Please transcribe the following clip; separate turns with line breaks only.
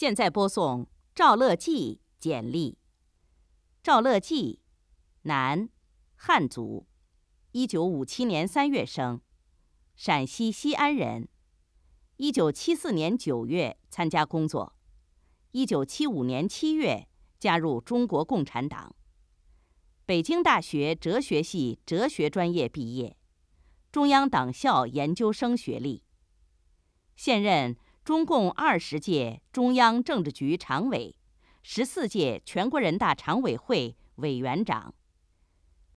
现在播送赵乐际简历。赵乐际，男，汉族，一九五七年三月生，陕西西安人，一九七四年九月参加工作，一九七五年七月加入中国共产党，北京大学哲学系哲学专业毕业，中央党校研究生学历，现任。中共二十届中央政治局常委，十四届全国人大常委会委员长。